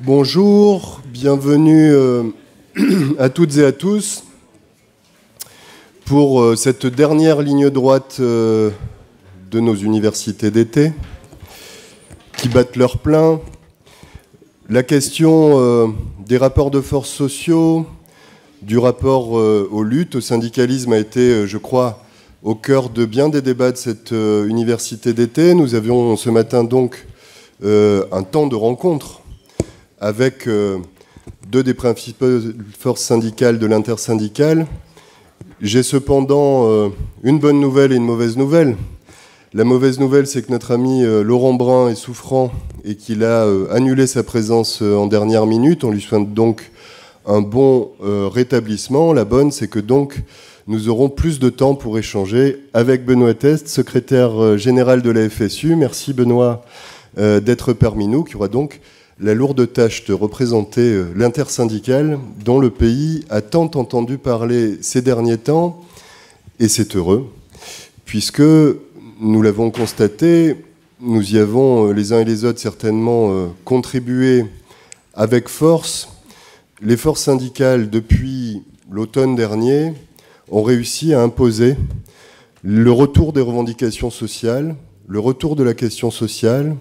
Bonjour, bienvenue euh, à toutes et à tous pour euh, cette dernière ligne droite euh, de nos universités d'été qui battent leur plein. La question des rapports de forces sociaux, du rapport aux luttes, au syndicalisme a été, je crois, au cœur de bien des débats de cette université d'été. Nous avions ce matin donc un temps de rencontre avec euh, deux des principales forces syndicales de l'intersyndicale. J'ai cependant euh, une bonne nouvelle et une mauvaise nouvelle. La mauvaise nouvelle, c'est que notre ami euh, Laurent Brun est souffrant et qu'il a annulé sa présence en dernière minute. On lui souhaite donc un bon rétablissement. La bonne, c'est que donc nous aurons plus de temps pour échanger avec Benoît Test, secrétaire général de la FSU. Merci Benoît d'être parmi nous, qui aura donc la lourde tâche de représenter euh, l'intersyndicale dont le pays a tant entendu parler ces derniers temps, et c'est heureux, puisque nous l'avons constaté, nous y avons euh, les uns et les autres certainement euh, contribué avec force. Les forces syndicales, depuis l'automne dernier, ont réussi à imposer le retour des revendications sociales, le retour de la question sociale,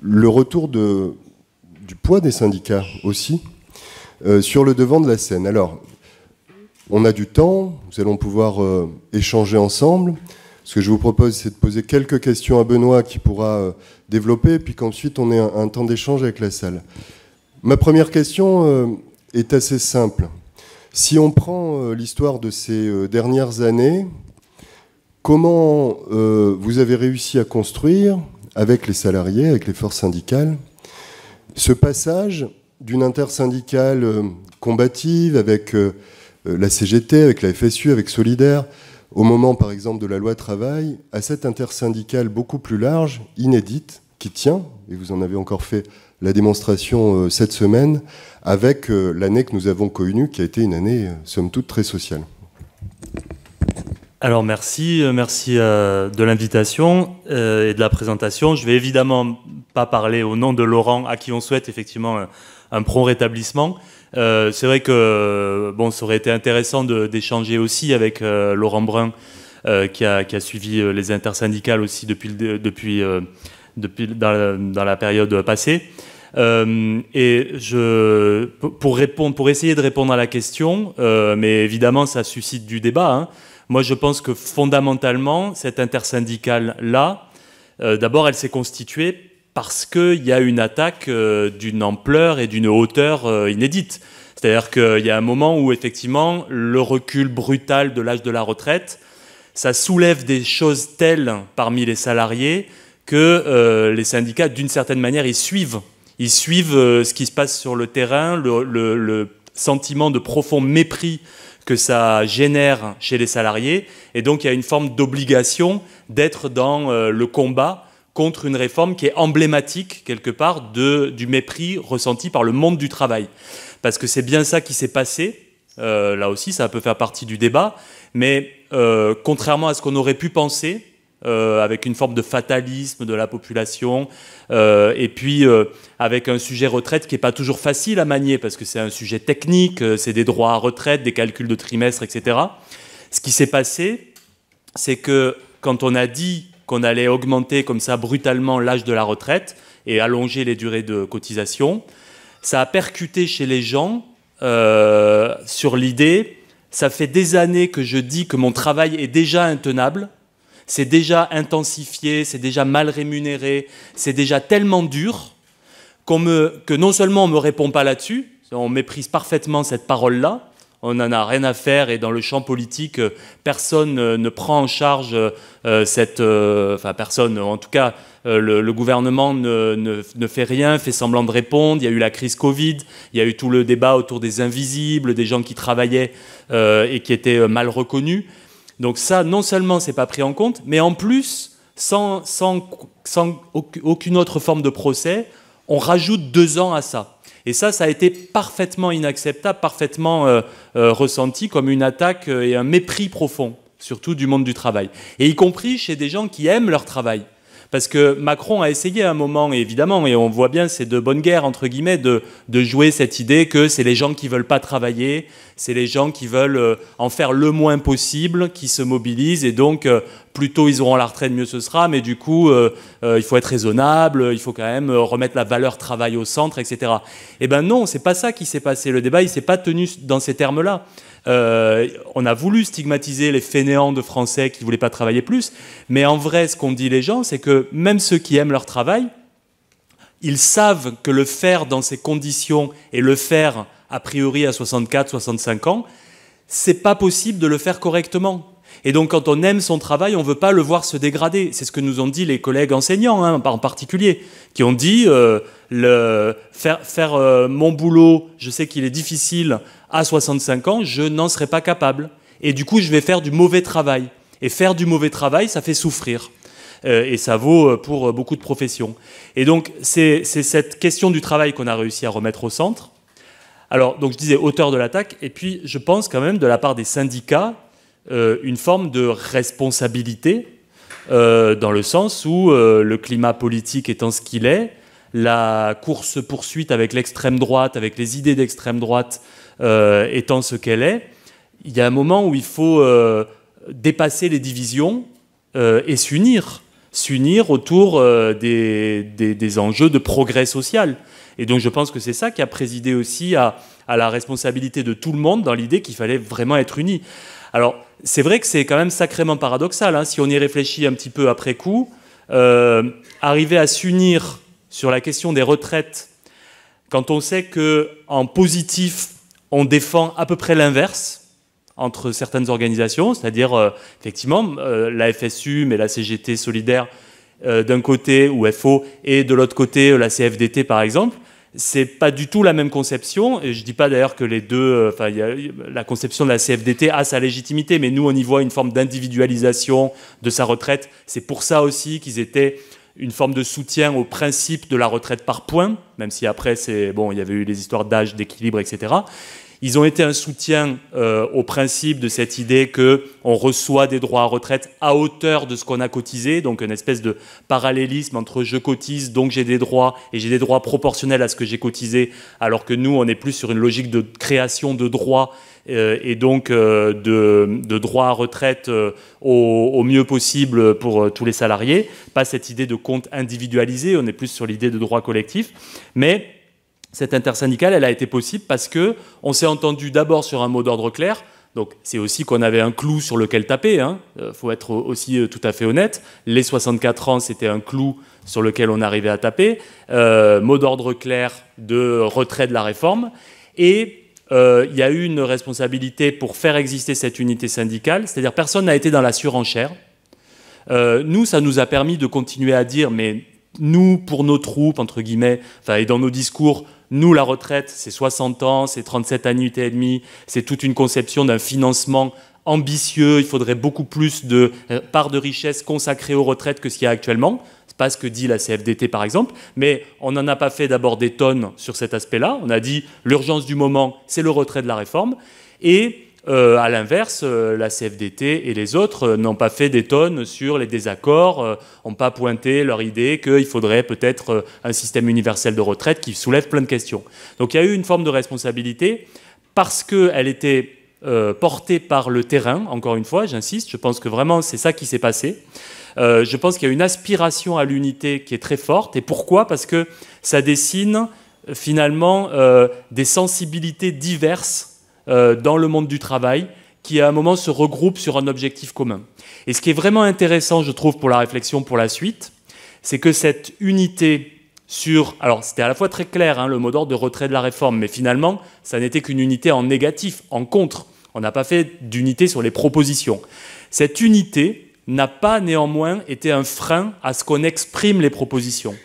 le retour de du poids des syndicats aussi euh, sur le devant de la scène. Alors, on a du temps, nous allons pouvoir euh, échanger ensemble. Ce que je vous propose, c'est de poser quelques questions à Benoît qui pourra euh, développer, puis qu'ensuite on ait un temps d'échange avec la salle. Ma première question est assez simple. Si on prend l'histoire de ces dernières années, comment vous avez réussi à construire, avec les salariés, avec les forces syndicales, ce passage d'une intersyndicale euh, combative avec euh, euh, la CGT, avec la FSU, avec Solidaire, au moment par exemple de la loi travail, à cette intersyndicale beaucoup plus large, inédite, qui tient, et vous en avez encore fait la démonstration cette semaine, avec l'année que nous avons connue, qui a été une année, somme toute, très sociale. Alors merci, euh, merci euh, de l'invitation euh, et de la présentation. Je vais évidemment pas parler au nom de Laurent, à qui on souhaite effectivement un, prompt rétablissement. C'est vrai que bon, ça aurait été intéressant d'échanger aussi avec Laurent Brun, qui a, qui a suivi les intersyndicales aussi depuis, depuis, depuis dans, la, dans la période passée. Euh, et je, pour, répondre, pour essayer de répondre à la question, mais évidemment ça suscite du débat, hein, moi, je pense que fondamentalement, cette intersyndicale-là, euh, d'abord, elle s'est constituée parce qu'il y a une attaque euh, d'une ampleur et d'une hauteur euh, inédite. C'est-à-dire qu'il y a un moment où, effectivement, le recul brutal de l'âge de la retraite, ça soulève des choses telles parmi les salariés que les syndicats, d'une certaine manière, ils suivent. Ils suivent ce qui se passe sur le terrain, le sentiment de profond mépris que ça génère chez les salariés. Et donc, il y a une forme d'obligation d'être dans euh, le combat contre une réforme qui est emblématique, quelque part, de, du mépris ressenti par le monde du travail. Parce que c'est bien ça qui s'est passé. Euh, là aussi, ça peut faire partie du débat. Mais euh, contrairement à ce qu'on aurait pu penser, euh, avec une forme de fatalisme de la population, euh, et puis euh, avec un sujet retraite qui n'est pas toujours facile à manier, parce que c'est un sujet technique, c'est des droits à retraite, des calculs de trimestre, etc. Ce qui s'est passé, c'est que quand on a dit qu'on allait augmenter comme ça brutalement l'âge de la retraite et allonger les durées de cotisation, ça a percuté chez les gens sur l'idée, ça fait des années que je dis que mon travail est déjà intenable, c'est déjà intensifié, c'est déjà mal rémunéré, c'est déjà tellement dur me, que non seulement on ne me répond pas là-dessus, on méprise parfaitement cette parole-là, on n'en a rien à faire et dans le champ politique, personne euh, ne prend en charge euh, cette... Euh, enfin, personne, en tout cas, le, gouvernement ne, ne, fait rien, fait semblant de répondre. Il y a eu la crise Covid, il y a eu tout le débat autour des invisibles, des gens qui travaillaient et qui étaient mal reconnus. Donc ça, non seulement c'est pas pris en compte, mais en plus, sans, aucune autre forme de procès, on rajoute deux ans à ça. Et ça, ça a été parfaitement inacceptable, parfaitement euh, euh, ressenti comme une attaque euh, et un mépris profond, surtout du monde du travail. Et y compris chez des gens qui aiment leur travail. Parce que Macron a essayé à un moment, évidemment, et on voit bien, c'est de bonne guerre, entre guillemets, de, jouer cette idée que c'est les gens qui veulent pas travailler, c'est les gens qui veulent euh, en faire le moins possible, qui se mobilisent, et donc euh, plus tôt ils auront la retraite, mieux ce sera, mais du coup, euh, il faut être raisonnable, il faut quand même remettre la valeur travail au centre, etc. Eh ben non, c'est pas ça qui s'est passé. Le débat, il s'est pas tenu dans ces termes-là. Euh, on a voulu stigmatiser les fainéants de Français qui ne voulaient pas travailler plus, mais en vrai, ce qu'on dit les gens, c'est que même ceux qui aiment leur travail, ils savent que le faire dans ces conditions et le faire a priori à 64, 65 ans, c'est pas possible de le faire correctement. Et donc quand on aime son travail, on ne veut pas le voir se dégrader. C'est ce que nous ont dit les collègues enseignants hein, en particulier, qui ont dit euh, le, faire, faire euh, mon boulot, je sais qu'il est difficile à 65 ans, je n'en serai pas capable. Et du coup, je vais faire du mauvais travail. Et faire du mauvais travail, ça fait souffrir. Euh, et ça vaut pour beaucoup de professions. Et donc c'est cette question du travail qu'on a réussi à remettre au centre. Alors, donc je disais hauteur de l'attaque, et puis je pense quand même de la part des syndicats, euh, une forme de responsabilité euh, dans le sens où euh, le climat politique étant ce qu'il est, la course poursuite avec l'extrême droite, avec les idées d'extrême droite étant ce qu'elle est, il y a un moment où il faut dépasser les divisions et s'unir, s'unir autour des, des, enjeux de progrès social. Et donc je pense que c'est ça qui a présidé aussi à, à, la responsabilité de tout le monde dans l'idée qu'il fallait vraiment être unis. Alors c'est vrai que c'est quand même sacrément paradoxal. Hein, si on y réfléchit un petit peu après coup, euh, arriver à s'unir sur la question des retraites, quand on sait que en positif, on défend à peu près l'inverse entre certaines organisations, c'est-à-dire euh, effectivement euh, la FSU mais la CGT solidaire d'un côté ou FO et de l'autre côté la CFDT par exemple, c'est pas du tout la même conception. Et je dis pas d'ailleurs que les deux, euh, enfin, la conception de la CFDT a sa légitimité, mais nous, on y voit une forme d'individualisation de sa retraite. C'est pour ça aussi qu'ils étaient une forme de soutien au principe de la retraite par points, même si après, c'est bon, il y avait eu les histoires d'âge, d'équilibre, etc. Ils ont été un soutien euh, au principe de cette idée qu'on reçoit des droits à retraite à hauteur de ce qu'on a cotisé, donc une espèce de parallélisme entre je cotise, donc j'ai des droits, et j'ai des droits proportionnels à ce que j'ai cotisé, alors que nous, on est plus sur une logique de création de droits euh, et donc euh, de, de, droits à retraite au, au, mieux possible pour tous les salariés, pas cette idée de compte individualisé, on est plus sur l'idée de droits collectifs, mais cette intersyndicale, elle a été possible parce que on s'est entendu d'abord sur un mot d'ordre clair. Donc c'est aussi qu'on avait un clou sur lequel taper. Il hein. euh, faut être aussi euh, tout à fait honnête. Les 64 ans, c'était un clou sur lequel on arrivait à taper. Euh, mot d'ordre clair de retrait de la réforme. Et il y a eu une responsabilité pour faire exister cette unité syndicale, c'est-à-dire personne n'a été dans la surenchère. nous, ça nous a permis de continuer à dire, mais nous, pour nos troupes, entre guillemets, et dans nos discours, nous, la retraite, c'est 60 ans, c'est 37 années et demie, c'est toute une conception d'un financement ambitieux, il faudrait beaucoup plus de euh, parts de richesse consacrées aux retraites que ce qu'il y a actuellement. C'est pas ce que dit la CFDT par exemple, mais on n'en a pas fait d'abord des tonnes sur cet aspect-là. On a dit l'urgence du moment, c'est le retrait de la réforme. Et euh, à l'inverse, euh, la CFDT et les autres euh, n'ont pas fait des tonnes sur les désaccords, n'ont pas pointé leur idée qu'il faudrait peut-être un système universel de retraite qui soulève plein de questions. Donc il y a eu une forme de responsabilité parce qu'elle était portée par le terrain, encore une fois, j'insiste, je pense que vraiment c'est ça qui s'est passé. je pense qu'il y a une aspiration à l'unité qui est très forte. Et pourquoi Parce que ça dessine finalement des sensibilités diverses euh, dans le monde du travail qui à un moment se regroupent sur un objectif commun. Et ce qui est vraiment intéressant, je trouve, pour la réflexion pour la suite, c'est que cette unité sur... Alors c'était à la fois très clair, hein, le mot d'ordre de retrait de la réforme, mais finalement, ça n'était qu'une unité en négatif, en contre. On n'a pas fait d'unité sur les propositions. Cette unité n'a pas néanmoins été un frein à ce qu'on exprime les propositions.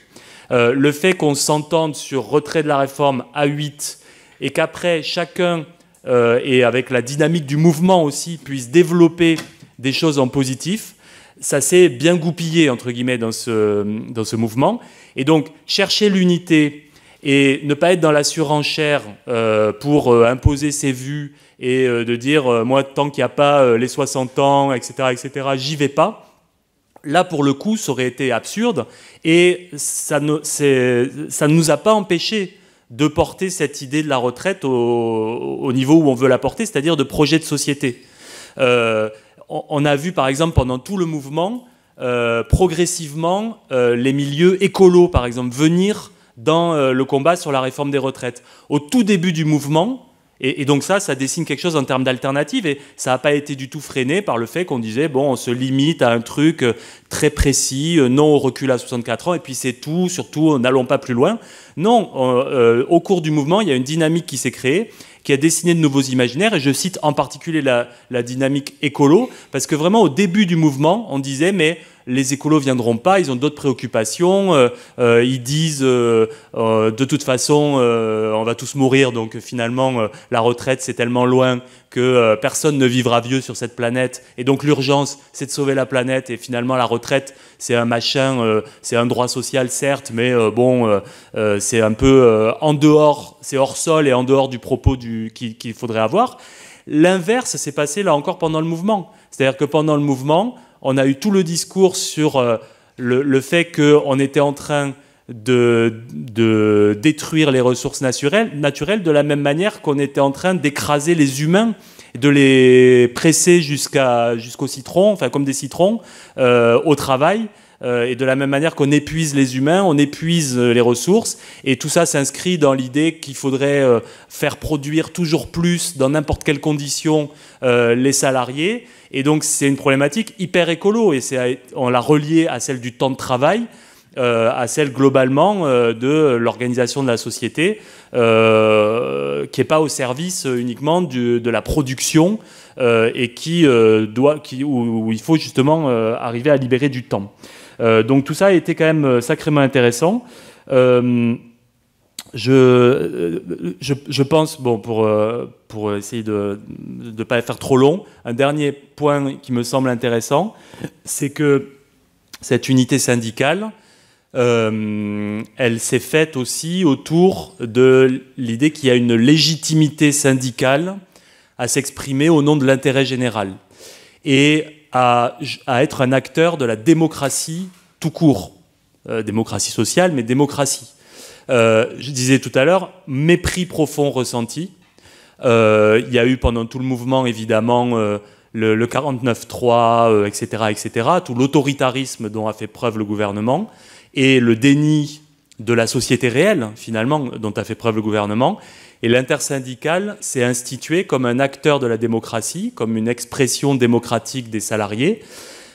Euh, le fait qu'on s'entende sur retrait de la réforme à 8 et qu'après chacun euh, et avec la dynamique du mouvement aussi, puisse développer des choses en positif. Ça s'est bien goupillé, entre guillemets, dans ce, dans ce mouvement. Et donc, chercher l'unité et ne pas être dans la surenchère euh, pour euh, imposer ses vues et de dire, moi, tant qu'il n'y a pas les 60 ans, etc., etc., j'y vais pas là, pour le coup, ça aurait été absurde. Et ça ne, ça ne nous a pas empêché de porter cette idée de la retraite au, niveau où on veut la porter, c'est-à-dire de projet de société. Euh, on, a vu par exemple pendant tout le mouvement, euh, progressivement, euh, les milieux écolos par exemple venir dans le combat sur la réforme des retraites. Au tout début du mouvement, et, donc ça, ça dessine quelque chose en termes d'alternative et ça n'a pas été du tout freiné par le fait qu'on disait, bon, on se limite à un truc euh, très précis, euh, non au recul à 64 ans et puis c'est tout, surtout euh, n'allons pas plus loin. Non, au cours du mouvement, il y a une dynamique qui s'est créée qui a dessiné de nouveaux imaginaires, et je cite en particulier la, la dynamique écolo, parce que vraiment au début du mouvement, on disait, mais les écolos viendront pas, ils ont d'autres préoccupations, euh, euh, ils disent euh, de toute façon on va tous mourir, donc finalement la retraite c'est tellement loin que personne ne vivra vieux sur cette planète, et donc l'urgence c'est de sauver la planète, et finalement la retraite c'est un machin, c'est un droit social certes, mais bon c'est un peu en dehors, c'est hors sol et en dehors du propos qu'il faudrait avoir. L'inverse s'est passé là encore pendant le mouvement. C'est-à-dire que pendant le mouvement, on a eu tout le discours sur euh, le, fait qu'on était en train de, détruire les ressources naturelles, naturelles de la même manière qu'on était en train d'écraser les humains de les presser jusqu'au citron, enfin comme des citrons, euh, au travail, euh, et de la même manière qu'on épuise les humains, on épuise euh, les ressources. Et tout ça s'inscrit dans l'idée qu'il faudrait euh, faire produire toujours plus, dans n'importe quelle condition, les salariés. Et donc c'est une problématique hyper écolo. Et on l'a reliée à celle du temps de travail. à celle globalement de l'organisation de la société, qui n'est pas au service uniquement de la production et qui doit, où, il faut justement arriver à libérer du temps. Euh, donc tout ça a été quand même euh, sacrément intéressant. Euh, je, je, pense, bon, pour, pour essayer de ne pas faire trop long, un dernier point qui me semble intéressant, c'est que cette unité syndicale, elle s'est faite aussi autour de l'idée qu'il y a une légitimité syndicale à s'exprimer au nom de l'intérêt général. Et à, être un acteur de la démocratie tout court. Euh, démocratie sociale, mais démocratie. Euh, je disais tout à l'heure, mépris profond ressenti. Euh, il y a eu pendant tout le mouvement, évidemment, le, le 49-3, etc., etc., tout l'autoritarisme dont a fait preuve le gouvernement, et le déni de la société réelle, finalement, dont a fait preuve le gouvernement. Et l'intersyndicale s'est institué comme un acteur de la démocratie, comme une expression démocratique des salariés.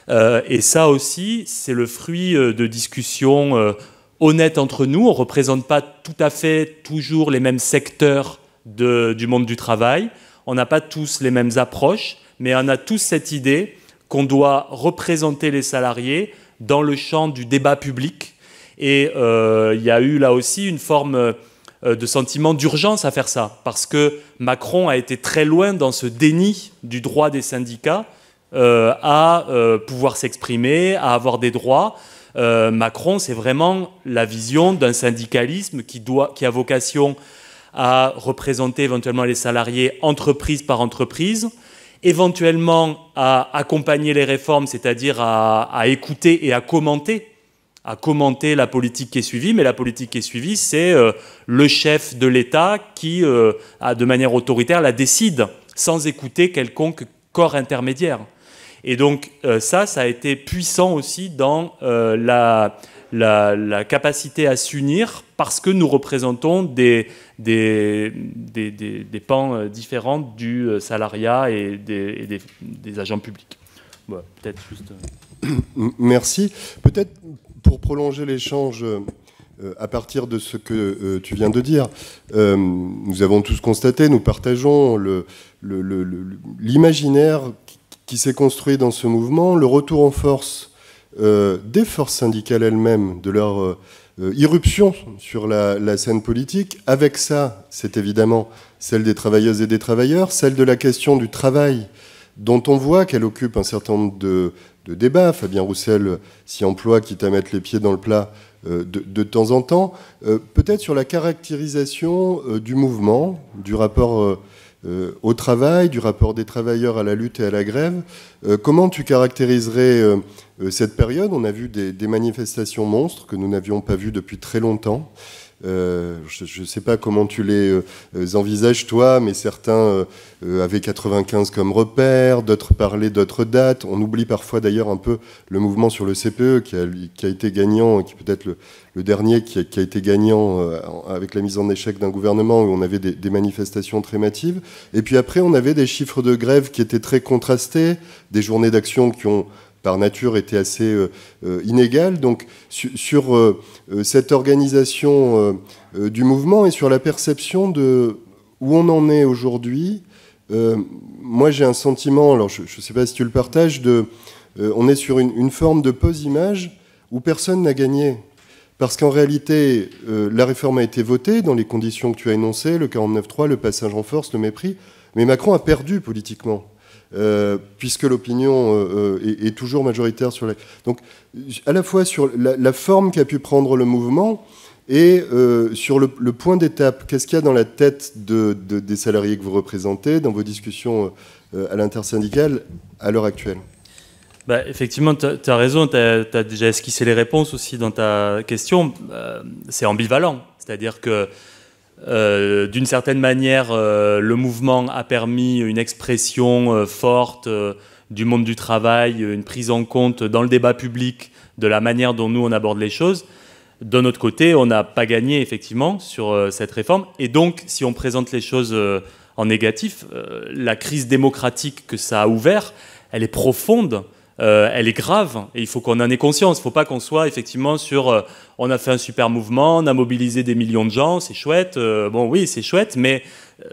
Euh, et ça aussi, c'est le fruit euh, de discussions euh, honnêtes entre nous. On ne représente pas tout à fait toujours les mêmes secteurs du monde du travail. On n'a pas tous les mêmes approches, mais on a tous cette idée qu'on doit représenter les salariés dans le champ du débat public et euh, il y a eu là aussi une forme euh, de sentiment d'urgence à faire ça, parce que Macron a été très loin dans ce déni du droit des syndicats euh, à pouvoir s'exprimer, à avoir des droits. Macron, c'est vraiment la vision d'un syndicalisme qui, doit, qui a vocation à représenter éventuellement les salariés entreprise par entreprise, éventuellement à accompagner les réformes, c'est-à-dire à écouter et à commenter à commenter la politique qui est suivie, mais la politique qui est suivie, c'est euh, le chef de l'État qui, euh, de manière autoritaire, la décide, sans écouter quelconque corps intermédiaire. Et donc euh, ça, ça a été puissant aussi dans la, la, capacité à s'unir, parce que nous représentons des, pans différents du salariat et des, agents publics. Peut-être juste... Merci. Peut-être pour prolonger l'échange euh, à partir de ce que euh, tu viens de dire, euh, nous avons tous constaté, nous partageons l'imaginaire qui s'est construit dans ce mouvement, le retour en force des forces syndicales elles-mêmes, de leur irruption sur la, scène politique. Avec ça, c'est évidemment celle des travailleuses et des travailleurs, celle de la question du travail dont on voit qu'elle occupe un certain nombre de de débat. Fabien Roussel s'y emploie, quitte à mettre les pieds dans le plat euh, de, temps en temps. Euh, peut-être sur la caractérisation euh, du mouvement, du rapport au travail, du rapport des travailleurs à la lutte et à la grève. Comment tu caractériserais cette période On a vu des, des manifestations monstres que nous n'avions pas vues depuis très longtemps. Euh, je ne sais pas comment tu les euh, envisages, toi, mais certains euh, avaient 95 comme repère, d'autres parlaient d'autres dates. On oublie parfois d'ailleurs un peu le mouvement sur le CPE qui a, été gagnant, qui peut-être le, dernier qui a, été gagnant avec la mise en échec d'un gouvernement où on avait des, manifestations très Et puis après, on avait des chiffres de grève qui étaient très contrastés, des journées d'action qui ont par nature était assez euh, euh, inégale. Donc sur, euh, cette organisation du mouvement et sur la perception de où on en est aujourd'hui, moi j'ai un sentiment, alors je ne sais pas si tu le partages, on est sur une, forme de pose-image où personne n'a gagné. Parce qu'en réalité, la réforme a été votée dans les conditions que tu as énoncées, le 49-3, le passage en force, le mépris, mais Macron a perdu politiquement. Euh, puisque l'opinion euh, euh, est, toujours majoritaire sur la... Donc, à la fois sur la, forme qu'a pu prendre le mouvement et sur le, point d'étape, qu'est-ce qu'il y a dans la tête de, des salariés que vous représentez dans vos discussions à l'intersyndicale à l'heure actuelle bah, effectivement, tu as, raison, tu as, as, déjà esquissé les réponses aussi dans ta question. c'est ambivalent, c'est-à-dire que euh, d'une certaine manière, euh, le mouvement a permis une expression euh, forte du monde du travail, une prise en compte dans le débat public de la manière dont nous on aborde les choses. De notre côté, on n'a pas gagné effectivement sur cette réforme. Et donc, si on présente les choses en négatif, la crise démocratique que ça a ouvert, elle est profonde euh, elle est grave et il faut qu'on en ait conscience. Il ne faut pas qu'on soit effectivement sur euh, on a fait un super mouvement, on a mobilisé des millions de gens, c'est chouette. Euh, bon, oui, c'est chouette, mais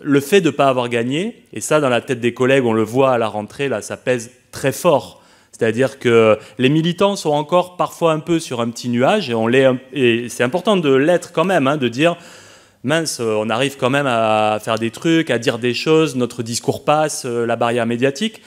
le fait de ne pas avoir gagné, et ça, dans la tête des collègues, on le voit à la rentrée, là, ça pèse très fort. C'est-à-dire que les militants sont encore parfois un peu sur un petit nuage et, et c'est important de l'être quand même, hein, de dire mince, on arrive quand même à faire des trucs, à dire des choses, notre discours passe, la barrière médiatique.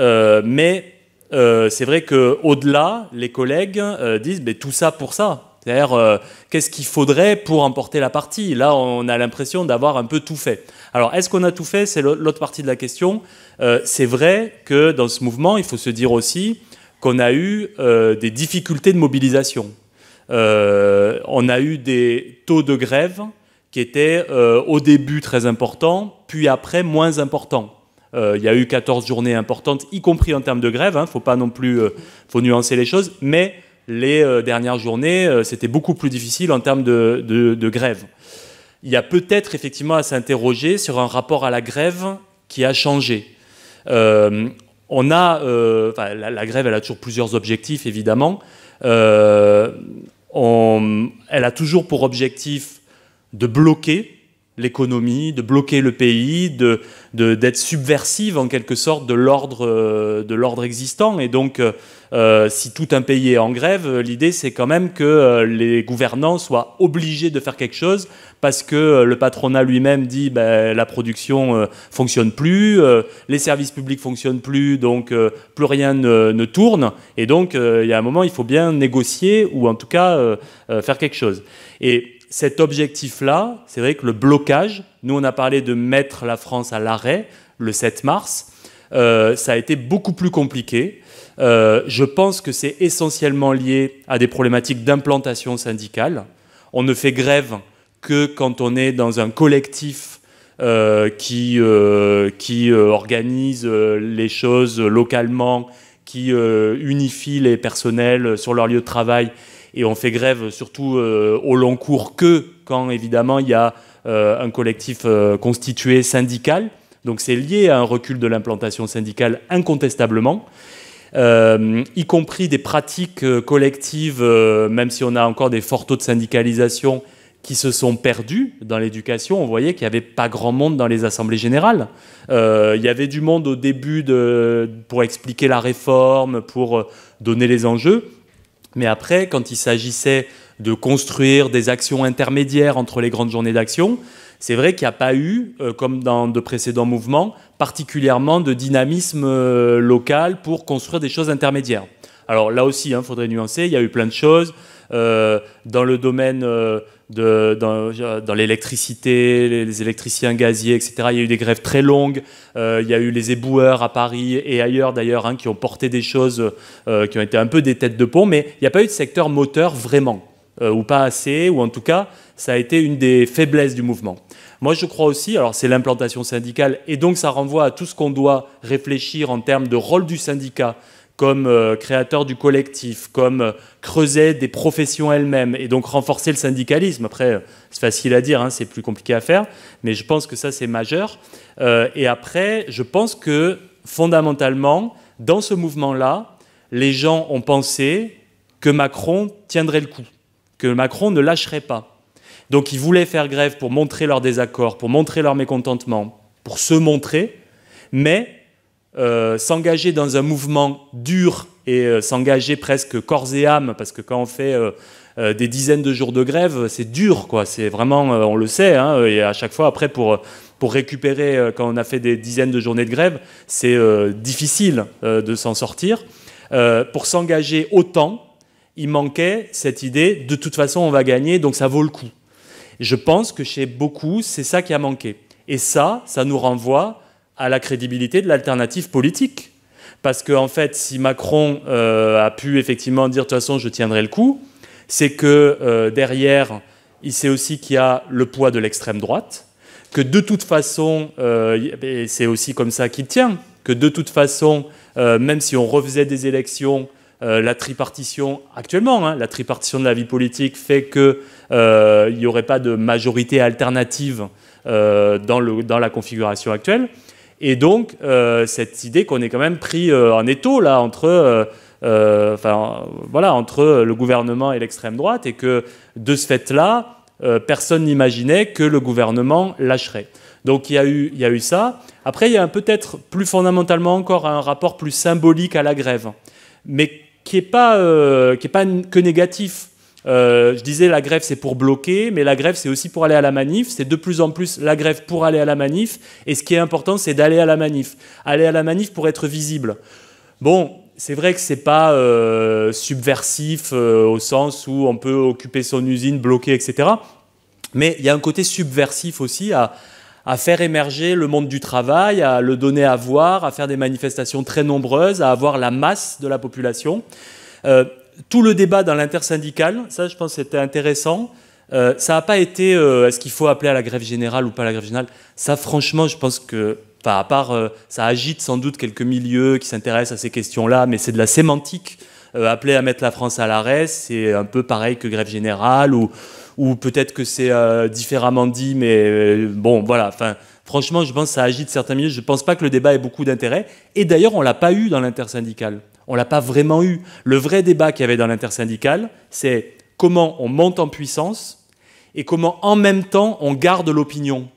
mais euh, c'est vrai qu'au-delà, les collègues euh, disent mais tout ça pour ça. cest euh, qu'est-ce qu'il faudrait pour emporter la partie Là, on a l'impression d'avoir un peu tout fait. Alors, est-ce qu'on a tout fait C'est l'autre partie de la question. c'est vrai que dans ce mouvement, il faut se dire aussi qu'on a eu des difficultés de mobilisation. on a eu des taux de grève qui étaient au début très importants, puis après moins importants. Euh, il y a eu 14 journées importantes, y compris en termes de grève. Il hein. ne faut pas non plus, euh, faut nuancer les choses. Mais les euh, dernières journées, c'était beaucoup plus difficile en termes de, grève. Il y a peut-être effectivement à s'interroger sur un rapport à la grève qui a changé. on a, la, grève, elle a toujours plusieurs objectifs évidemment. elle a toujours pour objectif de bloquer l'économie, de bloquer le pays, d'être de, d'être subversive en quelque sorte de l'ordre euh, existant. Et donc, euh, euh, si tout un pays est en grève, l'idée c'est quand même que les gouvernants soient obligés de faire quelque chose parce que le patronat lui-même dit ben, la production fonctionne plus, les services publics fonctionnent plus, donc plus rien ne, ne, tourne. Et donc, il y a un moment, il faut bien négocier ou en tout cas faire quelque chose. Et cet objectif-là, c'est vrai que le blocage, nous on a parlé de mettre la France à l'arrêt le 7 mars, euh, ça a été beaucoup plus compliqué. Euh, je pense que c'est essentiellement lié à des problématiques d'implantation syndicale. On ne fait grève que quand on est dans un collectif euh, qui, qui organise les choses localement, qui unifie les personnels sur leur lieu de travail et on fait grève surtout euh, au long cours que quand évidemment il y a euh, un collectif euh, constitué syndical. Donc c'est lié à un recul de l'implantation syndicale incontestablement. y compris des pratiques collectives, même si on a encore des forts taux de syndicalisation qui se sont perdus dans l'éducation. On voyait qu'il n'y avait pas grand monde dans les assemblées générales. il y avait du monde au début pour expliquer la réforme, pour donner les enjeux. Mais après, quand il s'agissait de construire des actions intermédiaires entre les grandes journées d'action, c'est vrai qu'il n'y a pas eu, euh, comme dans de précédents mouvements, particulièrement de dynamisme euh, local pour construire des choses intermédiaires. Alors là aussi, il hein, faudrait nuancer, il y a eu plein de choses. Euh, dans le domaine dans, l'électricité, les, électriciens gaziers, etc. Il y a eu des grèves très longues. Euh, il y a eu les éboueurs à Paris et ailleurs d'ailleurs hein, qui ont porté des choses euh, qui ont été un peu des têtes de pont, mais il n'y a pas eu de secteur moteur vraiment, euh, ou pas assez, ou en tout cas, ça a été une des faiblesses du mouvement. Moi, je crois aussi, alors c'est l'implantation syndicale, et donc ça renvoie à tout ce qu'on doit réfléchir en termes de rôle du syndicat comme euh, créateur du collectif, comme euh, creuset des professions elles-mêmes et donc renforcer le syndicalisme. Après, euh, c'est facile à dire, hein, c'est plus compliqué à faire, mais je pense que ça c'est majeur. et après, je pense que fondamentalement, dans ce mouvement-là, les gens ont pensé que Macron tiendrait le coup, que Macron ne lâcherait pas. Donc ils voulaient faire grève pour montrer leur désaccord, pour montrer leur mécontentement, pour se montrer, mais euh, s'engager dans un mouvement dur et euh, s'engager presque corps et âme, parce que quand on fait euh, des dizaines de jours de grève, c'est dur, quoi. C'est vraiment, on le sait, hein, et à chaque fois, après, pour, pour récupérer, quand on a fait des dizaines de journées de grève, c'est difficile de s'en sortir. pour s'engager autant, il manquait cette idée, de toute façon, on va gagner, donc ça vaut le coup. je pense que chez beaucoup, c'est ça qui a manqué. Et ça, ça nous renvoie à la crédibilité de l'alternative politique. Parce qu'en en fait, si Macron euh, a pu effectivement dire de toute façon je tiendrai le coup, c'est que euh, derrière, il sait aussi qu'il y a le poids de l'extrême droite, que de toute façon, euh, c'est aussi comme ça qu'il tient, que de toute façon, même si on refaisait des élections, la tripartition actuellement, hein, la tripartition de la vie politique fait qu'il n'y aurait pas de majorité alternative dans, le, dans la configuration actuelle. Et donc, euh, cette idée qu'on est quand même pris en euh, étau, là, entre, euh, enfin voilà, entre le gouvernement et l'extrême droite, et que de ce fait-là, personne n'imaginait que le gouvernement lâcherait. Donc, il y a eu, ça. Après, il y a peut-être plus fondamentalement encore un rapport plus symbolique à la grève, mais qui n'est pas que négatif euh, je disais la grève c'est pour bloquer, mais la grève c'est aussi pour aller à la manif. C'est de plus en plus la grève pour aller à la manif. Et ce qui est important c'est d'aller à la manif. Aller à la manif pour être visible. Bon, c'est vrai que c'est pas euh, subversif euh, au sens où on peut occuper son usine, bloquer, etc. Mais il y a un côté subversif aussi à, faire émerger le monde du travail, à le donner à voir, à faire des manifestations très nombreuses, à avoir la masse de la population tout le débat dans l'intersyndical, ça je pense c'était intéressant. Euh, ça n'a pas été euh, est-ce qu'il faut appeler à la grève générale ou pas la grève générale. Ça franchement je pense que, enfin à part, euh, ça agite sans doute quelques milieux qui s'intéressent à ces questions-là, mais c'est de la sémantique. appeler à mettre la France à l'arrêt, c'est un peu pareil que grève générale ou, ou peut-être que c'est différemment dit, mais bon voilà, enfin franchement, je pense que ça agite certains milieux. Je ne pense pas que le débat ait beaucoup d'intérêt. Et d'ailleurs, on ne l'a pas eu dans l'intersyndical. On ne l'a pas vraiment eu. Le vrai débat qu'il y avait dans l'intersyndical, c'est comment on monte en puissance et comment en même temps on garde l'opinion.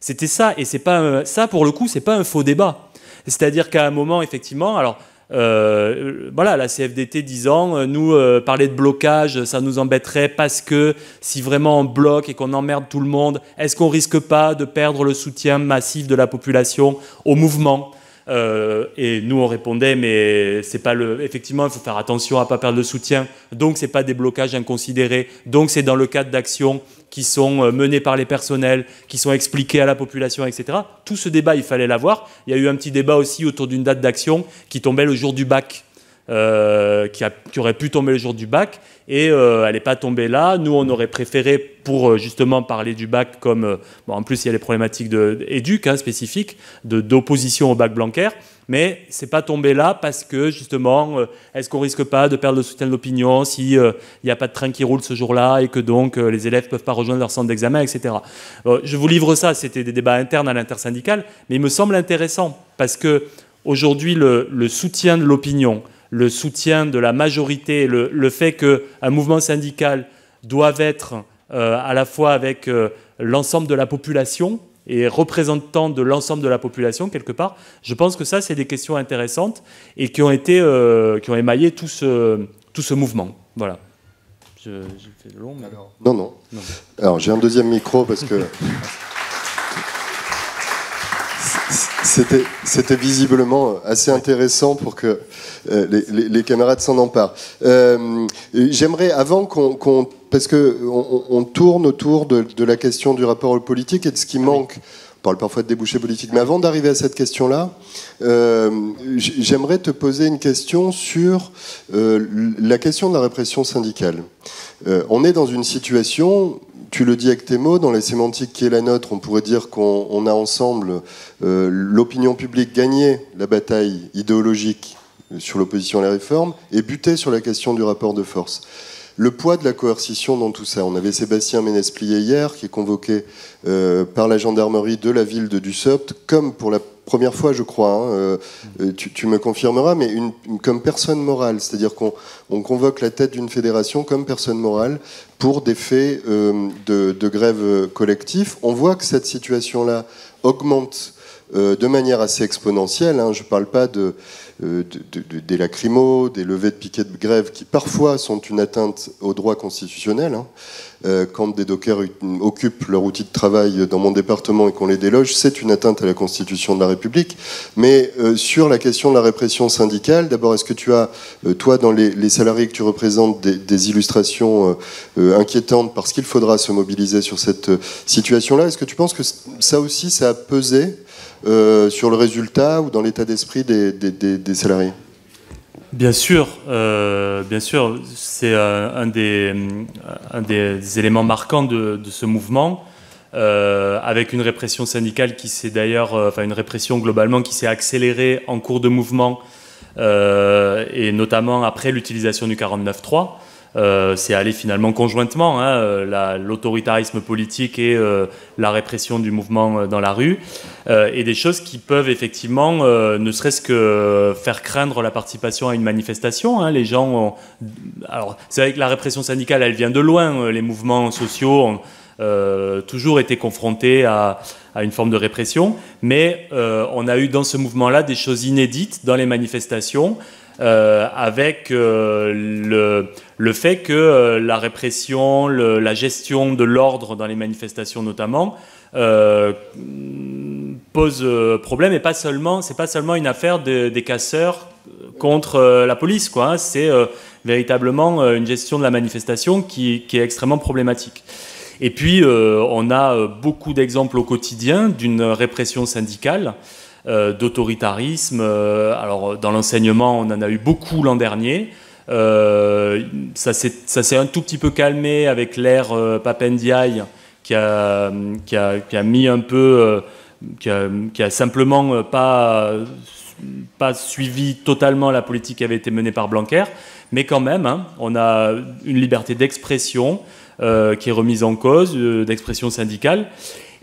C'était ça, et c'est pas euh, ça pour le coup, c'est pas un faux débat. C'est-à-dire qu'à un moment, effectivement, alors euh, voilà, la CFDT disant, euh, nous, euh, parler de blocage, ça nous embêterait parce que si vraiment on bloque et qu'on emmerde tout le monde, est-ce qu'on risque pas de perdre le soutien massif de la population au mouvement euh, et nous, on répondait, mais c'est pas le. Effectivement, il faut faire attention à ne pas perdre le soutien. Donc, ce c'est pas des blocages inconsidérés. Donc, c'est dans le cadre d'actions qui sont euh, menées par les personnels, qui sont expliquées à la population, etc. Tout ce débat, il fallait l'avoir. Il y a eu un petit débat aussi autour d'une date d'action qui tombait le jour du bac. Euh, qui, a, aurait pu tomber le jour du bac, et euh, elle n'est pas tombée là. Nous, on aurait préféré, pour euh, justement parler du bac, comme bon, en plus il y a les problématiques de, hein, spécifiques, d'opposition au bac blancaire, mais c'est pas tombé là parce que justement, est-ce qu'on risque pas de perdre le soutien de l'opinion si il n'y a pas de train qui roule ce jour-là et que donc les élèves peuvent pas rejoindre leur centre d'examen, etc. je vous livre ça, c'était des débats internes à l'intersyndical, mais il me semble intéressant parce que aujourd'hui le, le soutien de l'opinion, le soutien de la majorité, le, fait fait qu'un mouvement syndical doive être euh, à la fois avec euh, l'ensemble de la population et représentant de l'ensemble de la population quelque part, je pense que ça, c'est des questions intéressantes et qui ont, été, euh, qui ont émaillé tout ce, tout ce mouvement. Voilà. J'ai fait long, non, non, non. Alors j'ai un deuxième micro parce que... C'était visiblement euh, assez intéressant pour que euh, les, camarades s'en emparent. Euh, j'aimerais, avant qu'on... parce qu'on tourne autour de, la question du rapport au politique et de ce qui ah manque parle parfois de débouchés politiques. Mais avant d'arriver à cette question-là, euh, j'aimerais te poser une question sur euh, la question de la répression syndicale. Euh, on est dans une situation, tu le dis avec tes mots, dans les sémantiques qui est la nôtre, on pourrait dire qu'on a ensemble l'opinion publique gagné la bataille idéologique sur l'opposition à la réforme et buté sur la question du rapport de force. Le poids de la coercition dans tout ça. On avait Sébastien Ménesplier hier, qui est convoqué euh, par la gendarmerie de la ville de Dussopt, comme pour la première fois, je crois, hein, euh, tu, me confirmeras, mais comme personne morale, c'est-à-dire qu'on convoque la tête d'une fédération comme personne morale pour des faits euh, de, grève collectif. On voit que cette situation-là augmente de manière assez exponentielle. Hein. je ne parle pas de, euh, des lacrymos, des levées de piquets de grève qui parfois sont une atteinte aux droits constitutionnels. Hein. Euh, quand des dockers occupent leur outil de travail dans mon département et qu'on les déloge, c'est une atteinte à la Constitution de la République. Mais euh, sur la question de la répression syndicale, d'abord, est-ce que tu as, toi, dans les, salariés que tu représentes, des, illustrations inquiétantes parce qu'il faudra se mobiliser sur cette situation-là Est-ce que tu penses que ça aussi, ça a pesé euh, sur le résultat ou dans l'état d'esprit des, salariés Bien sûr, euh, bien sûr, c'est euh, un, des, éléments marquants de, ce mouvement. avec une répression syndicale qui s'est d'ailleurs, enfin une répression globalement qui s'est accélérée en cours de mouvement et notamment après l'utilisation du 49-3. Euh, c'est aller finalement conjointement, hein, euh, l'autoritarisme politique et euh, la répression du mouvement dans la rue, et des choses qui peuvent effectivement, ne serait-ce que faire craindre la participation à une manifestation. Hein. les gens, alors c'est vrai que la répression syndicale, elle vient de loin. Les mouvements sociaux ont toujours été confrontés à une forme de répression, mais on a eu dans ce mouvement-là des choses inédites dans les manifestations. Euh, avec euh, le, fait que euh, la répression, la gestion de l'ordre dans les manifestations notamment, pose problème et pas seulement, c'est pas seulement une affaire des casseurs contre la police, hein. c'est véritablement une gestion de la manifestation qui est extrêmement problématique. Et puis, on a beaucoup d'exemples au quotidien d'une répression syndicale euh, d'autoritarisme. Euh, alors dans l'enseignement, on en a eu beaucoup l'an dernier. Euh, ça s'est un tout petit peu calmé avec l'ère euh, Papendiaï qui a, qui, a, qui a, mis un peu, qui, a, simplement pas, pas suivi totalement la politique qui avait été menée par Blanquer. Mais quand même, hein, on a une liberté d'expression qui est remise en cause, d'expression syndicale.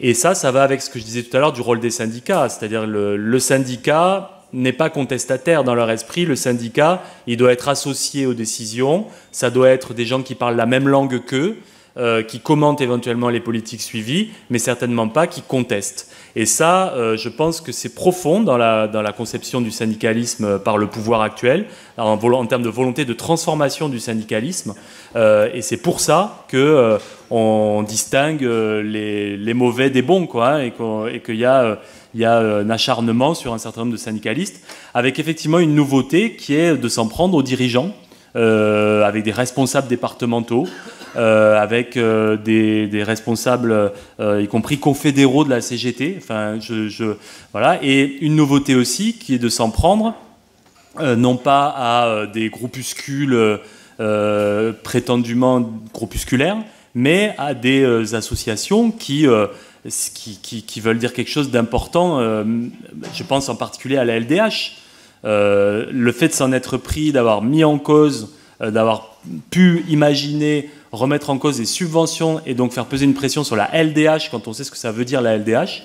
Et ça, ça va avec ce que je disais tout à l'heure du rôle des syndicats, c'est-à-dire le, le syndicat n'est pas contestataire dans leur esprit. Le syndicat, il doit être associé aux décisions, ça doit être des gens qui parlent la même langue qu'eux, euh, qui commentent éventuellement les politiques suivies, mais certainement pas qui contestent. Et ça, euh, je pense que c'est profond dans la, conception du syndicalisme euh, par le pouvoir actuel, en, termes de volonté de transformation du syndicalisme. et c'est pour ça que on distingue les, mauvais des bons, quoi, hein, et qu'il y a il a un acharnement sur un certain nombre de syndicalistes, avec effectivement une nouveauté qui est de s'en prendre aux dirigeants, avec des responsables départementaux, euh, avec euh, des, responsables, euh, y compris confédéraux de la CGT. Enfin, je, voilà. Et une nouveauté aussi, qui est de s'en prendre, non pas à des groupuscules prétendument groupusculaires, mais à des associations qui... Qui, veulent dire quelque chose d'important. je pense en particulier à la LDH. le fait de s'en être pris, d'avoir mis en cause euh, d'avoir pu imaginer remettre en cause des subventions et donc faire peser une pression sur la LDH quand on sait ce que ça veut dire la LDH.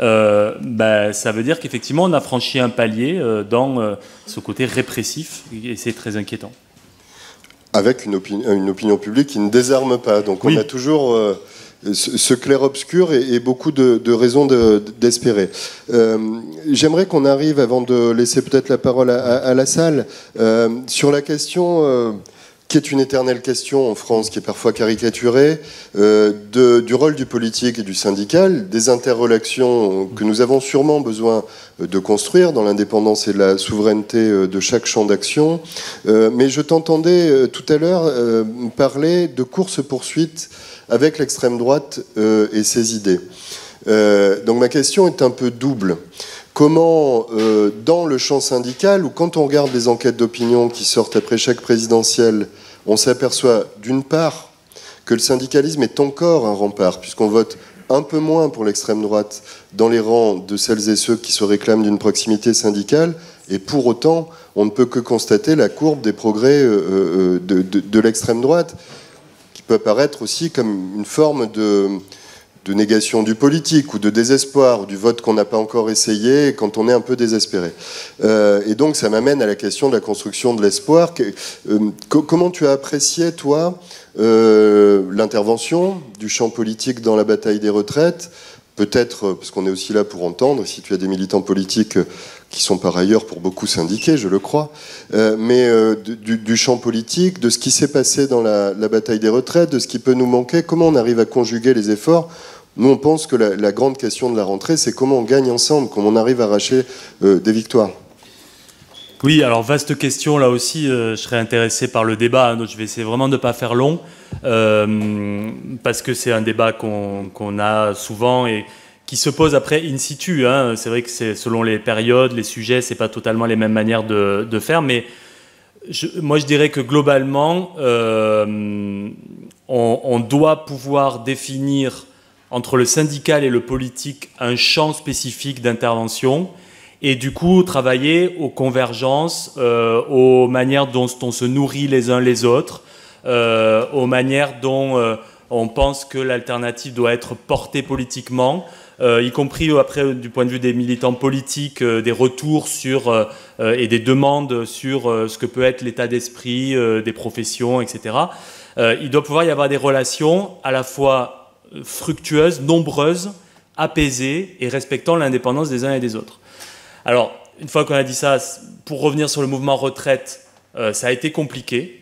Euh, bah, ça veut dire qu'effectivement on a franchi un palier euh, dans euh, ce côté répressif et c'est très inquiétant. Avec une, une, opinion publique qui ne désarme pas. Donc on a toujours ce clair-obscur et, beaucoup de, raisons d'espérer. Euh, j'aimerais qu'on arrive, avant de laisser peut-être la parole à, la salle, euh, sur la question... Euh, qui est une éternelle question en France, qui est parfois caricaturée, du rôle du politique et du syndical, des interrelations que nous avons sûrement besoin de construire dans l'indépendance et la souveraineté de chaque champ d'action. mais je t'entendais tout à l'heure parler de course-poursuite avec l'extrême droite euh, et ses idées. Euh, donc ma question est un peu double. Comment, euh, dans le champ syndical, ou quand on regarde les enquêtes d'opinion qui sortent après chaque présidentiel, on s'aperçoit d'une part que le syndicalisme est encore un rempart, puisqu'on vote un peu moins pour l'extrême droite dans les rangs de celles et ceux qui se réclament d'une proximité syndicale, et pour autant, on ne peut que constater la courbe des progrès de l'extrême droite peut apparaître aussi comme une forme de, de négation du politique ou de désespoir du vote qu'on n'a pas encore essayé quand on est un peu désespéré. Euh, et donc ça m'amène à la question de la construction de l'espoir. Euh, comment tu as apprécié, toi, euh, l'intervention du champ politique dans la bataille des retraites Peut-être, parce qu'on est aussi là pour entendre, si tu as des militants politiques qui sont par ailleurs pour beaucoup syndiqués, je le crois, euh, mais euh, du, champ politique, de ce qui s'est passé dans la, bataille des retraites, de ce qui peut nous manquer, comment on arrive à conjuguer les efforts. Nous, on pense que la, grande question de la rentrée, c'est comment on gagne ensemble, comment on arrive à arracher euh, des victoires. Oui, alors vaste question, là aussi, je serais intéressé par le débat, hein, donc je vais essayer vraiment de ne pas faire long, parce que c'est un débat qu'on a souvent et, qui se pose après in situ. Hein. C'est vrai que c'est selon les périodes, les sujets, c'est pas totalement les mêmes manières de, faire, mais je, moi je dirais que globalement, euh, on, doit pouvoir définir entre le syndical et le politique un champ spécifique d'intervention et du coup travailler aux convergences, euh, aux manières dont on se nourrit les uns les autres, euh, aux manières dont on pense que l'alternative doit être portée politiquement, euh, y compris euh, après du point de vue des militants politiques, euh, des retours sur et des demandes sur ce que peut être l'état d'esprit des professions, etc. il doit pouvoir y avoir des relations à la fois fructueuses, nombreuses, apaisées et respectant l'indépendance des uns et des autres. Alors, une fois qu'on a dit ça, pour revenir sur le mouvement retraite, ça a été compliqué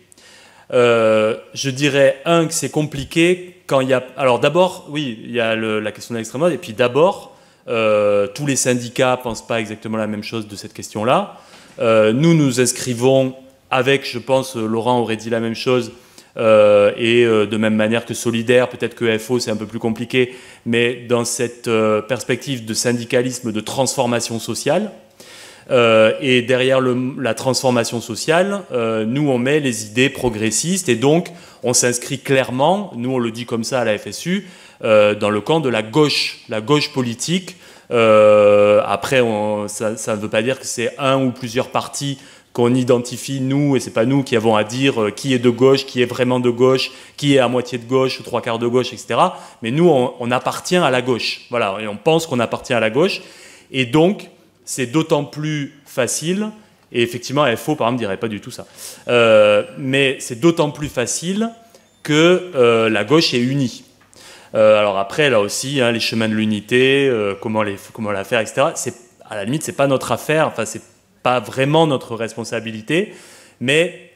euh, je dirais, un, que c'est compliqué quand il y a. Alors d'abord, oui, il y a la question de l'extrême mode, et puis d'abord, euh, tous les syndicats ne pensent pas exactement la même chose de cette question-là. Euh, nous nous inscrivons avec, je pense, Laurent aurait dit la même chose, et de même manière que Solidaire, peut-être que FO c'est un peu plus compliqué, mais dans cette perspective de syndicalisme, de transformation sociale, euh, et derrière la transformation sociale, euh, nous, on met les idées progressistes et donc on s'inscrit clairement, nous, on le dit comme ça à la FSU, euh, dans le camp de la gauche, la gauche politique. après, ça ne veut pas dire que c'est un ou plusieurs partis qu'on identifie nous et c'est pas nous qui avons à dire qui est de gauche, qui est vraiment de gauche, qui est à moitié de gauche, trois quarts de gauche, etc. Mais nous, on, on appartient à la gauche, voilà, et on pense qu'on appartient à la gauche. Et donc, c'est d'autant plus facile, et effectivement FO par exemple dirait pas du tout ça, euh, mais c'est d'autant plus facile que euh, la gauche est unie. Euh, alors après, là aussi, hein, les chemins de l'unité, comment, les, comment la faire, etc., c'est, à la limite, c'est pas notre affaire, enfin, c'est pas vraiment notre responsabilité, mais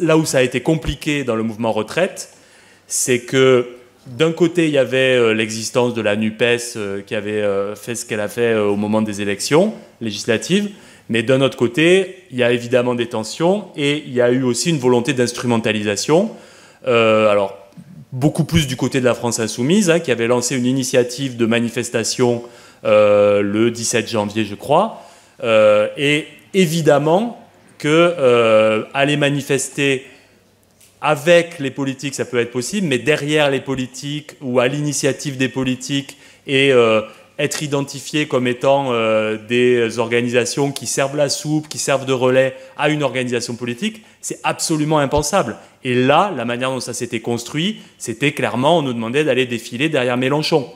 là où ça a été compliqué dans le mouvement retraite, c'est que d'un côté, il y avait euh, l'existence de la NUPES euh, qui avait euh, fait ce qu'elle a fait au moment des élections législatives, mais d'un autre côté, il y a évidemment des tensions et il y a eu aussi une volonté d'instrumentalisation. alors, beaucoup plus du côté de la France insoumise, hein, qui avait lancé une initiative de manifestation le 17 janvier, je crois. et évidemment que aller manifester avec les politiques, ça peut être possible, mais derrière les politiques ou à l'initiative des politiques et euh, être identifié comme étant euh, des organisations qui servent la soupe, qui servent de relais à une organisation politique, c'est absolument impensable. Et là, la manière dont ça s'était construit, c'était clairement, on nous demandait d'aller défiler derrière Mélenchon.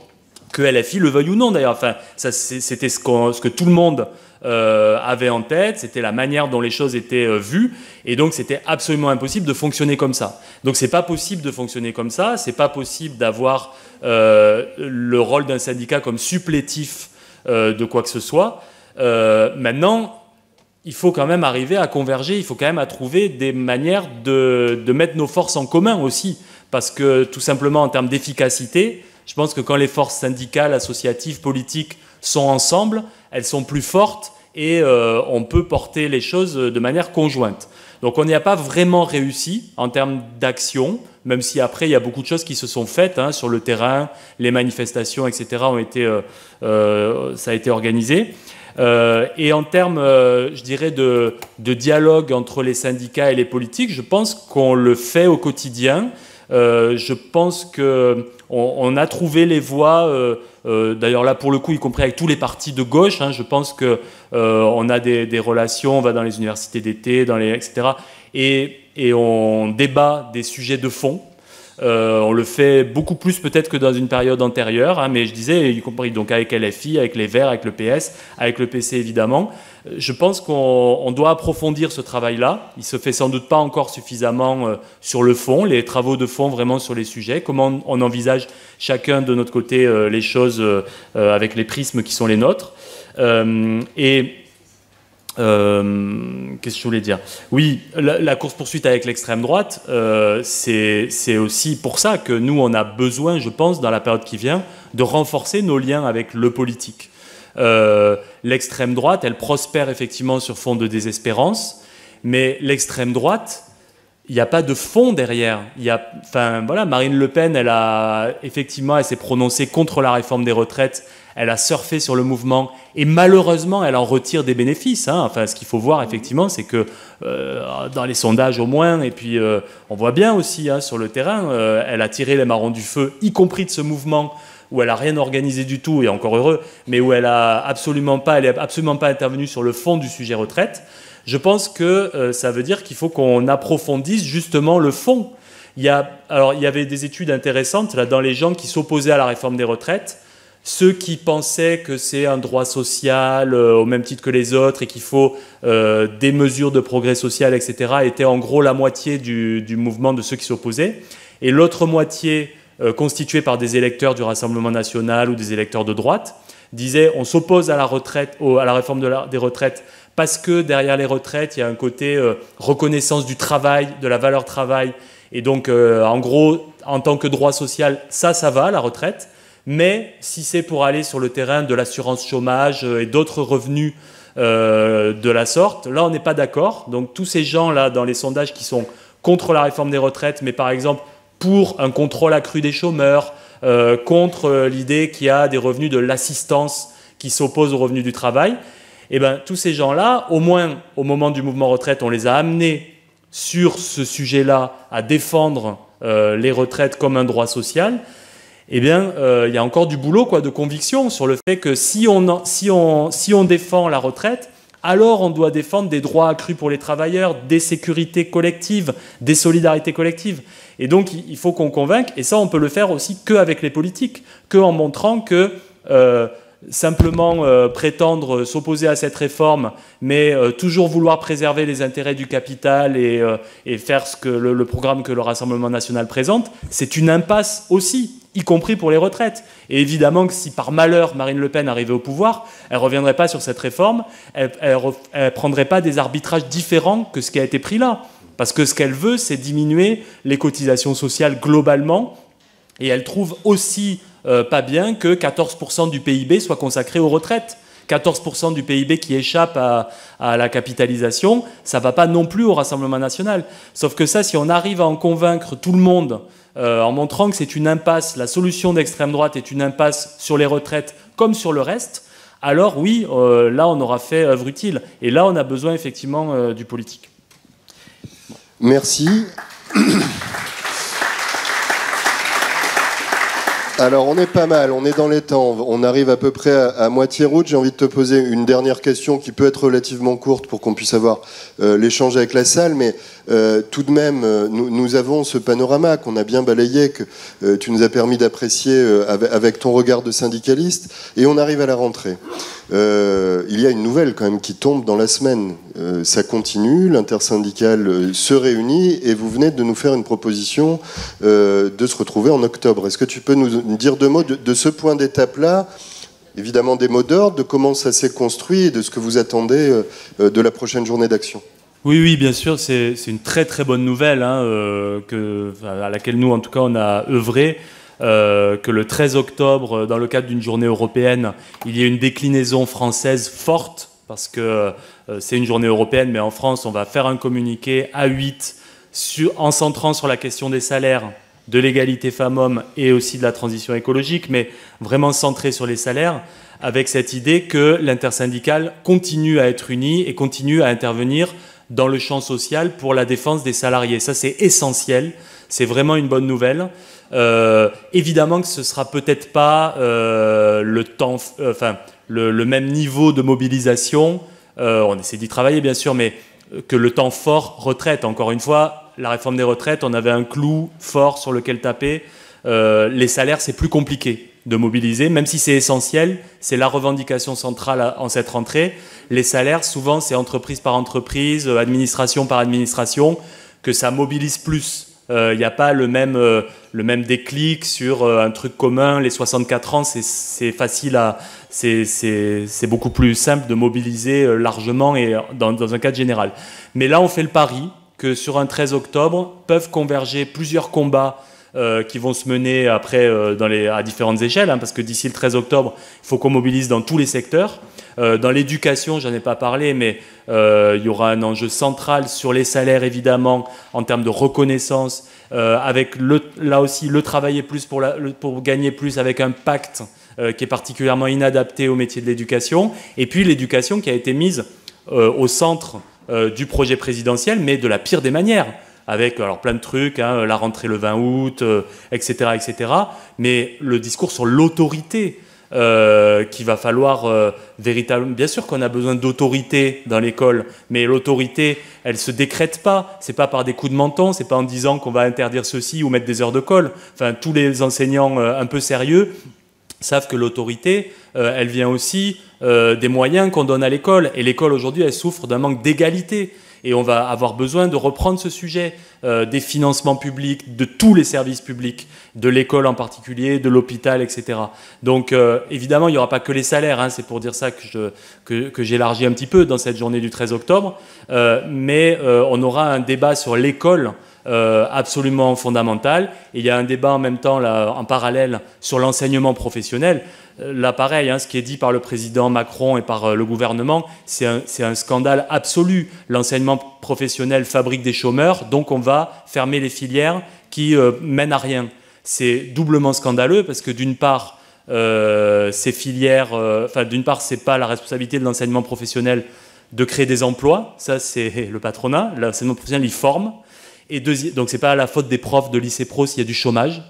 Que LFI le veuille ou non d'ailleurs. Enfin, c'était ce, que tout le monde euh, avait en tête, c'était la manière dont les choses étaient euh, vues, et donc c'était absolument impossible de fonctionner comme ça. Donc c'est pas possible de fonctionner comme ça, c'est pas possible d'avoir euh, le rôle d'un syndicat comme supplétif de quoi que ce soit. maintenant, il faut quand même arriver à converger, il faut quand même à trouver des manières de mettre nos forces en commun aussi, parce que tout simplement en termes d'efficacité, je pense que quand les forces syndicales, associatives, politiques sont ensemble, elles sont plus fortes et euh, on peut porter les choses de manière conjointe. Donc on n'y a pas vraiment réussi en termes d'action, même si après il y a beaucoup de choses qui se sont faites hein, sur le terrain, les manifestations, etc. ont été, euh, euh, ça a été organisé. et en termes, je dirais, de, dialogue entre les syndicats et les politiques, je pense qu'on le fait au quotidien. je pense qu'on a trouvé les voies euh, d'ailleurs, là, pour le coup, y compris avec tous les partis de gauche, hein, je pense qu'on euh, a des, relations, on va dans les universités d'été, dans les, etc. Et, et on débat des sujets de fond. Euh, on le fait beaucoup plus peut-être que dans une période antérieure, hein, mais je disais, y compris donc avec LFI, avec les Verts, avec le PS, avec le PC évidemment. Euh, je pense qu'on doit approfondir ce travail-là. Il se fait sans doute pas encore suffisamment euh, sur le fond, les travaux de fond vraiment sur les sujets, comment on envisage chacun de notre côté les choses avec les prismes qui sont les nôtres. et euh, qu'est-ce que je voulais dire Oui, la, course-poursuite avec l'extrême droite, euh, c'est aussi pour ça que nous, on a besoin, je pense, dans la période qui vient, de renforcer nos liens avec le politique. Euh, l'extrême droite, elle prospère effectivement sur fond de désespérance, mais l'extrême droite, il n'y a pas de fond derrière. Il y a, enfin, voilà, Marine Le Pen, elle a effectivement, elle s'est prononcée contre la réforme des retraites, elle a surfé sur le mouvement et malheureusement, elle en retire des bénéfices. Hein. Enfin, ce qu'il faut voir effectivement, c'est que euh, dans les sondages au moins, et puis euh, on voit bien aussi hein, sur le terrain, euh, elle a tiré les marrons du feu, y compris de ce mouvement où elle a rien organisé du tout et encore heureux, mais où elle a absolument pas, elle est absolument pas intervenue sur le fond du sujet retraite. Je pense que ça veut dire qu'il faut qu'on approfondisse justement le fond. Il y a, alors il y avait des études intéressantes là dans les gens qui s'opposaient à la réforme des retraites ceux qui pensaient que c'est un droit social euh, au même titre que les autres et qu'il faut euh, des mesures de progrès social, etc., étaient en gros la moitié du, mouvement de ceux qui s'opposaient. Et l'autre moitié, euh, constituée par des électeurs du Rassemblement national ou des électeurs de droite, disait on s'oppose à la retraite, à la réforme des retraites parce que derrière les retraites, il y a un côté reconnaissance du travail, de la valeur travail. Et donc, en gros, en tant que droit social, ça, ça va, la retraite. Mais si c'est pour aller sur le terrain de l'assurance chômage euh, et d'autres revenus euh, de la sorte, là on n'est pas d'accord. Donc tous ces gens-là dans les sondages qui sont contre la réforme des retraites, mais par exemple pour un contrôle accru des chômeurs, euh, contre l'idée qu'il y a des revenus de l'assistance qui s'opposent aux revenus du travail, eh bien tous ces gens-là, au moins au moment du mouvement retraite, on les a amenés sur ce sujet-là à défendre les retraites comme un droit social eh bien, euh, il y a encore du boulot quoi, de conviction sur le fait que si on, défend la retraite, alors on doit défendre des droits accrus pour les travailleurs, des sécurités collectives, des solidarités collectives. Et donc il faut qu'on convainque, et ça on peut le faire aussi qu'avec les politiques, qu'en montrant que euh, simplement euh, prétendre s'opposer à cette réforme, mais toujours vouloir préserver les intérêts du capital et, faire ce que le programme que le Rassemblement national présente, c'est une impasse aussi y compris pour les retraites. Et évidemment que si par malheur Marine Le Pen arrivait au pouvoir, elle ne reviendrait pas sur cette réforme, elle ne prendrait pas des arbitrages différents que ce qui a été pris là. Parce que ce qu'elle veut, c'est diminuer les cotisations sociales globalement, et elle trouve aussi euh, pas bien que 14% du PIB soit consacré aux retraites. 14% du PIB qui échappe à, la capitalisation, ça ne va pas non plus au Rassemblement national. Sauf que ça, si on arrive à en convaincre tout le monde euh, en montrant que c'est une impasse, la solution d'extrême droite est une impasse sur les retraites comme sur le reste, alors oui, euh, là, on aura fait œuvre utile. Et là, on a besoin effectivement euh, du politique. Merci. Alors on est pas mal, on est dans les temps, on arrive à peu près à, moitié route. J'ai envie de te poser une dernière question qui peut être relativement courte pour qu'on puisse avoir euh, l'échange avec la salle, mais euh, tout de même, euh, nous, avons ce panorama qu'on a bien balayé, que tu nous as permis d'apprécier avec, ton regard de syndicaliste, et on arrive à la rentrée. Euh, il y a une nouvelle quand même qui tombe dans la semaine. Euh, ça continue, l'intersyndicale euh, se réunit et vous venez de nous faire une proposition de se retrouver en octobre. Est-ce que tu peux nous dire deux mots de, ce point d'étape-là Évidemment des mots d'ordre, de comment ça s'est construit et de ce que vous attendez de la prochaine journée d'action. Oui, oui, bien sûr, c'est une très très bonne nouvelle hein, à laquelle nous en tout cas on a œuvré. Euh, que le 13 octobre, euh, dans le cadre d'une journée européenne, il y ait une déclinaison française forte, parce que euh, c'est une journée européenne, mais en France, on va faire un communiqué à 8 en centrant sur la question des salaires, de l'égalité femmes-hommes et aussi de la transition écologique, mais vraiment centré sur les salaires, avec cette idée que l'intersyndicale continue à être unie et continue à intervenir dans le champ social pour la défense des salariés. Ça, c'est essentiel. C'est vraiment une bonne nouvelle. Euh, évidemment que ce sera peut-être pas euh, le temps, euh, enfin le, le, même niveau de mobilisation. on essaie d'y travailler bien sûr, mais que le temps fort retraite. Encore une fois, la réforme des retraites, on avait un clou fort sur lequel taper. les salaires, c'est plus compliqué de mobiliser, même si c'est essentiel, c'est la revendication centrale en cette rentrée. Les salaires, souvent, c'est entreprise par entreprise, administration par administration, que ça mobilise plus il euh, n'y a pas le même, euh, le même déclic sur euh, un truc commun. Les 64 ans, c'est facile à. C'est beaucoup plus simple de mobiliser largement et dans, dans, un cadre général. Mais là, on fait le pari que sur un 13 octobre, peuvent converger plusieurs combats euh, qui vont se mener après euh, à différentes échelles, hein, parce que d'ici le 13 octobre, il faut qu'on mobilise dans tous les secteurs. Euh, dans l'éducation, j'en ai pas parlé, mais il y aura un enjeu central sur les salaires, évidemment, en termes de reconnaissance, avec là aussi le travailler plus pour, gagner plus, avec un pacte qui est particulièrement inadapté au métier de l'éducation, et puis l'éducation qui a été mise au centre du projet présidentiel, mais de la pire des manières avec alors, plein de trucs, hein, la rentrée le 20 août, etc., euh, etc. Mais le discours sur l'autorité, euh, qu'il va falloir euh, véritablement. Bien sûr qu'on a besoin d'autorité dans l'école, mais l'autorité, elle se décrète pas. C'est pas par des coups de menton, c'est pas en disant qu'on va interdire ceci ou mettre des heures de colle. Enfin, tous les enseignants euh, un peu sérieux savent que l'autorité, elle vient aussi des moyens qu'on donne à l'école. Et l'école aujourd'hui, elle souffre d'un manque d'égalité. Et on va avoir besoin de reprendre ce sujet euh, des financements publics, de tous les services publics, de l'école en particulier, de l'hôpital, etc. Donc euh, évidemment, il n'y aura pas que les salaires, hein. c'est pour dire ça que, que, j'élargis un petit peu dans cette journée du 13 octobre, euh, mais on aura un débat sur l'école. absolument fondamental. il y a un débat en même temps, là, en parallèle, sur l'enseignement professionnel. Euh, là, pareil, hein, ce qui est dit par le président Macron et par euh, le gouvernement, c'est un, scandale absolu. L'enseignement professionnel fabrique des chômeurs, donc on va fermer les filières qui euh, mènent à rien. C'est doublement scandaleux parce que d'une part, ces filières, enfin d'une part, c'est pas la responsabilité de l'enseignement professionnel de créer des emplois, ça c'est le patronat. L'enseignement professionnel, il forme. Et donc c'est pas la faute des profs de lycée pro s'il y a du chômage.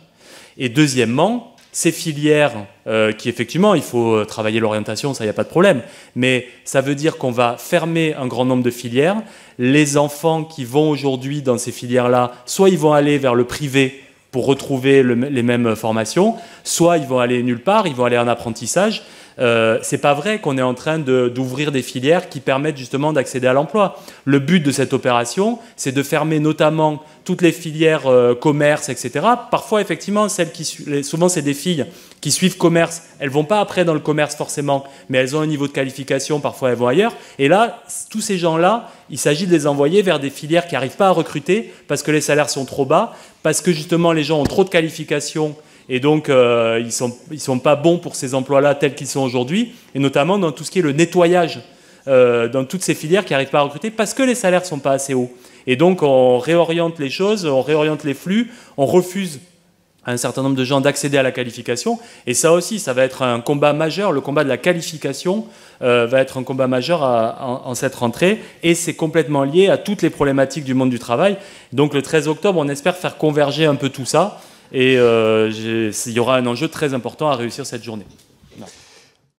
Et deuxièmement, ces filières euh, qui, effectivement, il faut euh, travailler l'orientation, ça, il n'y a pas de problème. Mais ça veut dire qu'on va fermer un grand nombre de filières. Les enfants qui vont aujourd'hui dans ces filières-là, soit ils vont aller vers le privé pour retrouver les mêmes formations, soit ils vont aller nulle part, ils vont aller en apprentissage. Ce euh, c'est pas vrai qu'on est en train d'ouvrir des filières qui permettent justement d'accéder à l'emploi. Le but de cette opération, c'est de fermer notamment toutes les filières euh, commerce, etc. Parfois, effectivement, celles qui, souvent c'est des filles qui suivent commerce. Elles vont pas après dans le commerce forcément, mais elles ont un niveau de qualification. Parfois, elles vont ailleurs. Et là, tous ces gens-là, il s'agit de les envoyer vers des filières qui n'arrivent pas à recruter parce que les salaires sont trop bas, parce que justement les gens ont trop de qualifications et donc, euh, ils ne sont, pas bons pour ces emplois-là tels qu'ils sont aujourd'hui, et notamment dans tout ce qui est le nettoyage, euh, dans toutes ces filières qui n'arrivent pas à recruter parce que les salaires ne sont pas assez hauts. Et donc, on réoriente les choses, on réoriente les flux, on refuse à un certain nombre de gens d'accéder à la qualification. Et ça aussi, ça va être un combat majeur. Le combat de la qualification euh, va être un combat majeur en, cette rentrée. Et c'est complètement lié à toutes les problématiques du monde du travail. Donc le 13 octobre, on espère faire converger un peu tout ça. Et euh, il y aura un enjeu très important à réussir cette journée.